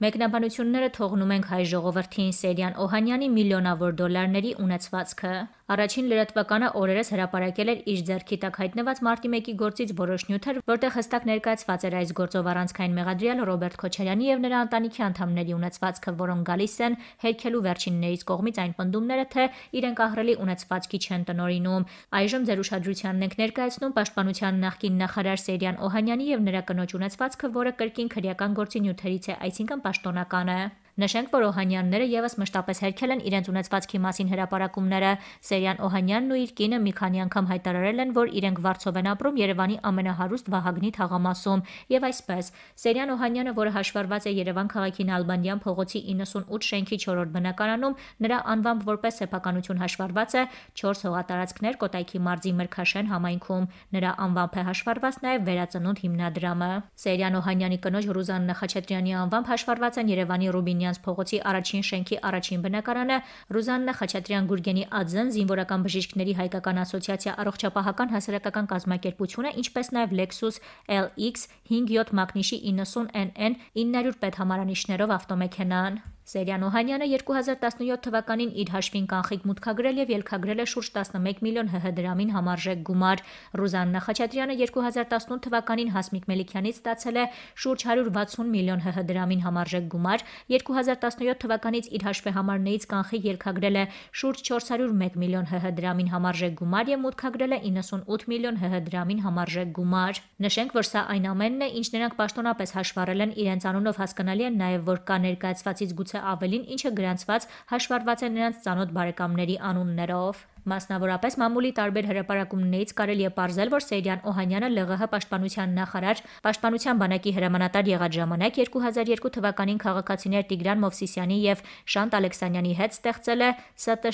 Մեկնաբանությունները թողնում ենք հայ ժողովրդին Սերյան Օհանյանի միլիոնավոր դոլարների ունեցվածքը։ Առաջին լրատվականը օրերս հրապարակել էր իր ձեռքի տակ հայտնված մարտի 1-ի գործից որոշ նյութեր, որտեղ հստակ ներկայացված էր այս գործով առանցքային մեղադրյալ Ռոբերտ Քոչարյանի եւ նրա ընտանիքի անդամների ունեցվածքը, որոնք գալիս են հերքելու վերջիններից կողմից այն պնդումները, թե իրենք ահրելի ունեցվածքի չեն տնորինում։ Այժմ ձեր ուշադրությանն ենք ներկայացնում Պաշտպանության նախկին նախարար Սերյան Օհանյանի եւ նրա կնոջ ունեցվածքը, որը կրկին քրեական գործի նյութերից է, այսինքն պաշտոնական է։ Նշենք, որ Օհանյանները եւս մշտապես հերքել են իրենց ունեցվածքի մասին հրապարակումները։ Սերյան Օհանյանն ու իր կինը մի քանի անգամ հայտարարել են, որ իրենք Վարդսով են ապրում Երևանի ամենահարուստ Վահագնի թաղամասում եւ այսպես։ Սերյան Օհանյանը, որը հաշվարված է Երևան քաղաքի Նալբանդյան փողոցի 98 շենքի 4-րդ բնակարանում, նրա անվամբ որպես սեփականություն հաշվարված է 4 հողատարածքներ Կոտայքի մարզի Մրքաշեն համայնքում։ Նրա անվամբ է հաշվարված նաեւ վերածնունդ հիմնադրամը։ Սերյան Օհանյանի կնոջ Ռուզան Նախաչետրյանի անվամբ հաշվարված են Երևանի Ռուբինյան Խաչատրյանց փողոցի առաջին շենքի առաջին բնակարանը Ռուզաննա Խաչատրյան Գուրգենի Ադզեն զինվորական բժիշկների հայկական ասոցիացիա առողջապահական հասարակական կազմակերպությունը, ինչպես նաև Lexus LX 57 մակնիշի 90 NN 900 պետ համարանիշներով ավտոմեքենան Սերյան Օհանյանը 2017 թվականին իր հաշվին կանխիկ մուտքագրել եւ ելքագրել է շուրջ 11 միլիոն ՀՀ դրամին համարժեք գումար։ Ռուզան Նախաչատրյանը 2018 թվականին Հասմիկ Մելիքյանից ստացել է շուրջ 160 միլիոն ՀՀ դրամին համարժեք գումար, 2017 թվականից իր հաշվեհամարներից կանխիկ ելքագրել է շուրջ 401 միլիոն ՀՀ դրամին համարժեք գումար եւ մուտքագրել է 98 միլիոն ՀՀ դրամին համարժեք գումար։ Նշենք, որ սա այն ամենն է, ինչ նրանք պաշտոնապես հաշվառել են իրենց անունով հասկանալի է նաեւ որ կա ներկայացվածից գուցե է ավելին, ինչը գրանցված հաշվարված է նրանց ցանոթ բարեկամների անուններով։ Մասնավորապես մամուլի տարբեր հրապարակումներից կարելի է ողրել, որ Սերյան Օհանյանը ԼՂՀ պաշտպանության նախարար, պաշտպանության բանակի հրամանատար եղած ժամանակ 2002 թվականին քաղաքացիներ Տիգրան Մովսիսյանի եւ Շանտ Ալեքսանյանի հետ ստեղծել է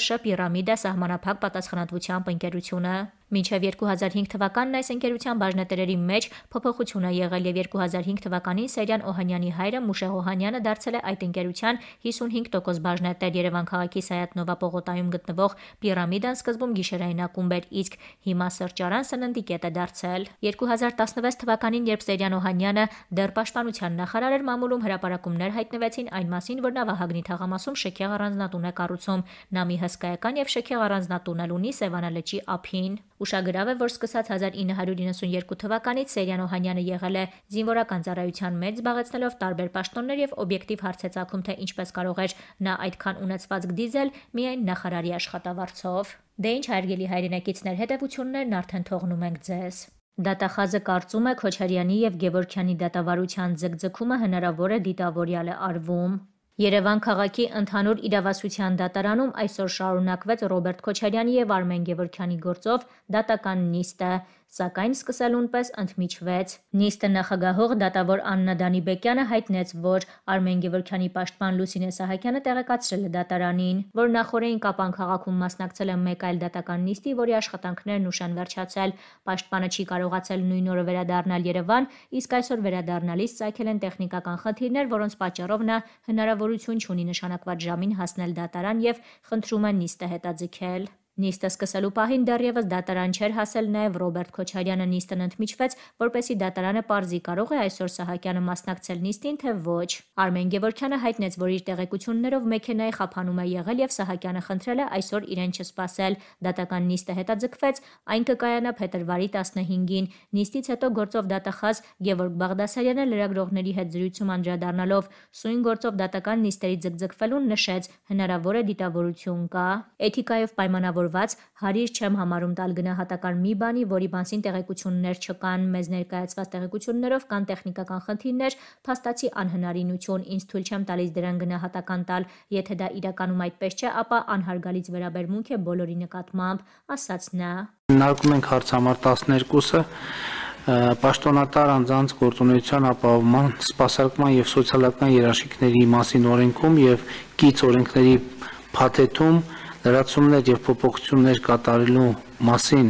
ՍՏՇ Պիրամիդա սահմանափակ պատասխանատվությամբ ընկերությունը։ Մինչև 2005 թվականն այս ընկերության բաժնետերերի մեջ փոփոխություն է եղել եւ 2005 թվականին Սերյան Օհանյանի հայրը Մուշե Օհանյանը դարձել է այդ ընկերության 55% բաժնետեր Երևան քաղաքի Սայաթնովա պողոտայում գտնվող Պիրամիդան սկզբում գիշերային ակումբ էր, իսկ հիմա սրճարան սննդի կետ է դարձել։ 2016 թվականին, երբ Սերյան Օհանյանը դեռ պաշտպանության նախարար էր մամուլում, հրապարակումներ հայտնվեցին այն մասին, որ նա Վահագնի թաղամասում շքեղ առանձնատուն է կառուցում։ Նա մի հսկայական եւ շքեղ առանձնատուն ունի Սևանա լճի ափին։ Ուշագրավ է, որ սկսած 1992 թվականից Սերյան Օհանյանը եղել է զինվորական ծառայության մեջ զբաղեցնելով տարբեր պաշտոններ եւ օբյեկտիվ հարցեցակում թե ինչպես կարող էր նա այդքան ունեցվածք դիզել միայն նախարարի աշխատավարձով։ Դե ինչ հարգելի հայրենակիցներ, հետևություններն արդեն թողնում ենք ձեզ։ Դատախազը կարծում է Քոչարյանի եւ Գևորքյանի դատավարության ձգձգումը հնարավոր է դիտավորյալ է արվում։ Երևան քաղաքի ընդհանուր իրավասության դատարանում այսօր շարունակվեց Ռոբերտ Քոչարյանի եւ Արմեն Գևորգյանի գործով դատական նիստը սակայն սկսելուն պես ընդմիջվեց։ Նիստը նախագահող դատավոր Աննա Դանիբեկյանը հայտնեց, որ Արմեն Գևորքյանի պաշտպան Լուսինե Սահակյանը տեղեկացրել է դատարանին, որ նախորդին Կապան քաղաքում մասնակցել է մեկ այլ դատական նիստի, որի աշխատանքներն ուշան վերջացել։ Պաշտպանը չի կարողացել նույն օրը վերադառնալ Երևան, իսկ այսօր վերադառնալիս ցակել են տեխնիկական խնդիրներ, որոնց պատճառով նա հնարավորություն չունի նշանակված ժամին հասնել դատարան եւ խնդրում են նիստը հետաձգել։ Նիստը սկսելու պահին դեռևս դատարան չէր հասել, նաև Ռոբերտ Քոչարյանը նիստն ընդմիջվեց, որպեսի դատարանը parzի կարող է այսօր Սահակյանը մասնակցել նիստին, թե ոչ։ Արմեն Գևորքյանը հայտնեց, որ իր տեղեկություններով մեքենայի խափանում է եղել եւ Սահակյանը խնդրել է այսօր իրեն չսպասել։ Դատական նիստը հետաձգվեց, այն կկայանա փետրվարի 15-ին։ Նիստից հետո գործով դատախազ Գևորգ Բաղդասարյանը լրագրողների հետ զրույցում անդրադառնալով սույն գործով դատական նիստերի ձգձգվելուն նշեց, հնարավոր է դիտավորություն կա։ Էթիկայով պայմանավոր ողբորված, հարիր չեմ համարում տալ գնահատական մի բանի, որի մասին տեղեկություններ չկան, մեզ ներկայացված տեղեկություններով կան տեխնիկական խնդիրներ, փաստացի անհնարինություն, ինձ թույլ չեմ տալիս դրան գնահատական տալ, եթե դա իրականում այդպես չէ, ապա անհարգալից վերաբերմունք է բոլորի նկատմամբ, ասաց նա։ Նարկում ենք հարցամար 12-ը պաշտոնատար անձանց գործունեության ապահովման, սպասարկման եւ սոցիալական երաշխիքների մասին օրենքում եւ կից օրենքների փաթեթում լրացումներ եւ փոփոխություններ կատարելու մասին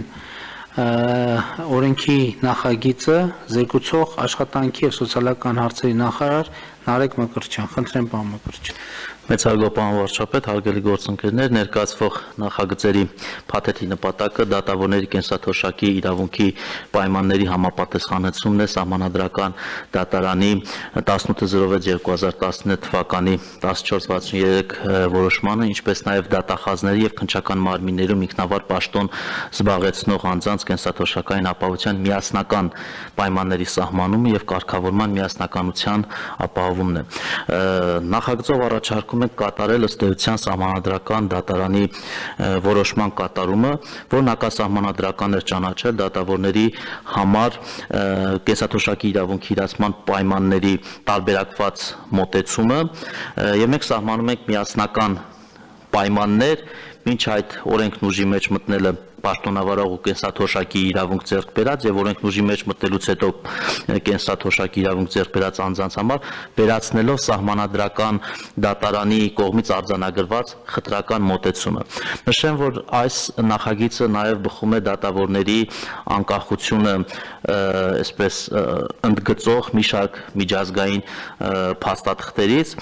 օրենքի նախագիծը զեկուցող աշխատանքի եւ սոցիալական հարցերի նախարար Նարեկ Մկրտչյան, խնդրեմ պարոն Մկրտչյան։ Մեծարգո պարոն վարչապետ, հարգելի գործընկերներ, ներկայացվող նախագծերի փաթեթի նպատակը դատավորների կենսաթոշակի իրավունքի պայմանների համապատասխանեցումն է համանadrական դատարանի 1806-2016 թվականի 1463 որոշմանը, ինչպես նաև դատախազների եւ քնչական մարմիններում ինքնավար պաշտոն զբաղեցնող անձանց կենսաթոշակային ապահովության միասնական պայմանների սահմանումը եւ կարգավորման միասնականության ապահով իրավունքն է։ Նախագծով առաջարկում ենք կատարել ըստ էության համանդրական դատարանի որոշման կատարումը, որն ակասահմանադրական էր ճանաչել դատավորների համար կեսաթոշակի իրավունքի իրացման պայմանների տարբերակված մոտեցումը եւ մենք սահմանում ենք միասնական պայմաններ, ոչ այդ օրենքն ուժի մեջ մտնելը պաշտոնավարող ու կենսաթոշակի իրավունք ձեռք բերած եւ օրենքն ուժի մեջ մտնելուց հետո կենսաթոշակի իրավունք ձեռք բերած անձանց համար վերացնելով սահմանադրական դատարանի կողմից արձանագրված խտրական մոտեցումը։ Նշեմ, որ այս նախագիծը նաեւ բխում է դատավորների անկախությունը այսպես ընդգծող մի շարք միջազգային փաստաթղթերից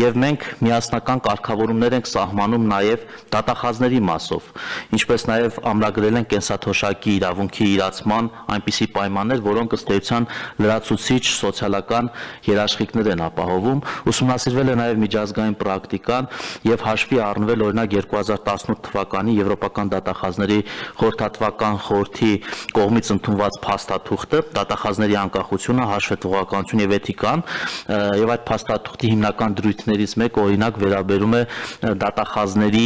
եւ մենք միասնական կարգավորումներ ենք սահմանում նաեւ դատախազների մասով, ինչպես նաեւ ամրակ արտագրել են կենսաթոշակի իրավունքի իրացման այնպիսի պայմաններ, որոնք ըստ էության լրացուցիչ սոցիալական երաշխիքներ են ապահովում։ Ուսումնասիրվել է նաև միջազգային պրակտիկան եւ հաշվի առնվել օրինակ 2018 թվականի եվրոպական դատախազների խորհրդատվական խորհրդի կողմից ընդունված փաստաթուղթը դատախազների անկախությունը, հաշվետվողականություն եւ էթիկան եւ այդ փաստաթուղթի հիմնական դրույթներից մեկը օրինակ վերաբերում է դատախազների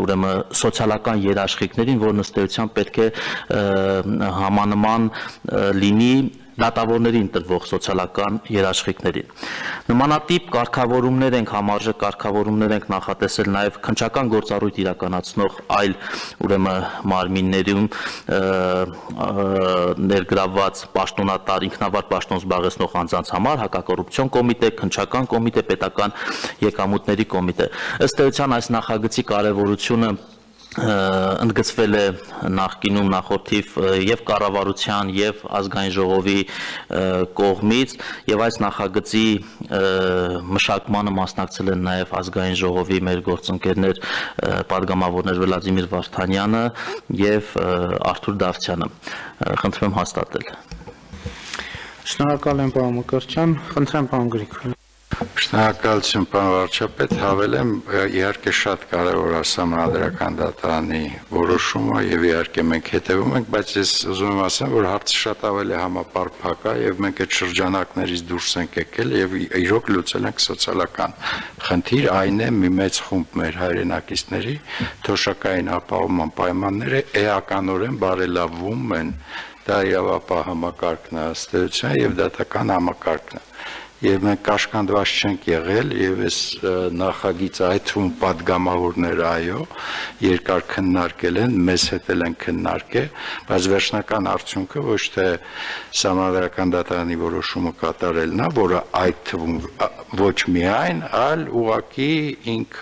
ուրեմն սոցիալական երաշխիքներին, որ ըստ էության պետք է համանման լինի դատավորներին տրվող սոցիալական երաշխիքներին։ Նմանատիպ կարգավորումներ ենք համարժեք կարգավորումներ ենք նախատեսել նաև քնչական գործառույթ իրականացնող այլ ուրեմն մարմիններում ներգրավված պաշտոնատար ինքնավար պաշտոն զբաղեցնող անձանց համար հակակոռուպցիոն կոմիտե, քնչական կոմիտե, պետական եկամուտների կոմիտե։ Ըստ էության այս նախագծի կարևորությունը ընդգծվել է նախկինում նախորդիվ եւ կառավարության եւ ազգային ժողովի կողմից եւ այս նախագծի մշակմանը մասնակցել են նաեւ ազգային ժողովի մեր գործընկերներ падգամավորներ Վլադիմիր Վարդանյանը եւ Արթուր Դավթյանը խնդրում հաստատել Շնորհակալ եմ պարոն Մկրտչյան խնդրեմ պարոն Գրիգորյան Շնորհակալություն, պարոն վարչապետ, հավելեմ, իհարկե շատ կարևոր է համանդրական դատարանի որոշումը եւ իհարկե մենք հետեւում ենք, բայց ես ուզում եմ ասեմ, որ հարցը շատ ավելի համապարփակ է եւ մենք այդ շրջանակներից դուրս ենք եկել եւ իրոք լուծել ենք սոցիալական խնդիր, այն է մի մեծ խումբ մեր հայրենակիցների թոշակային ապահովման պայմանները էականորեն բարելավվում են դա իրավապահ համակարգն է, ըստեյության եւ դատական համակարգն է եւ մենք կաշկանդված չենք եղել եւ այս նախագիծը այդ թվում падգամավորները այո երկար քննարկել են մեզ հետ էլ են քննարկել բայց վերջնական արդյունքը ոչ թե համանդրական դատարանի որոշումը կատարելն է որը այդ թվում ոչ միայն այլ ուղակի ինք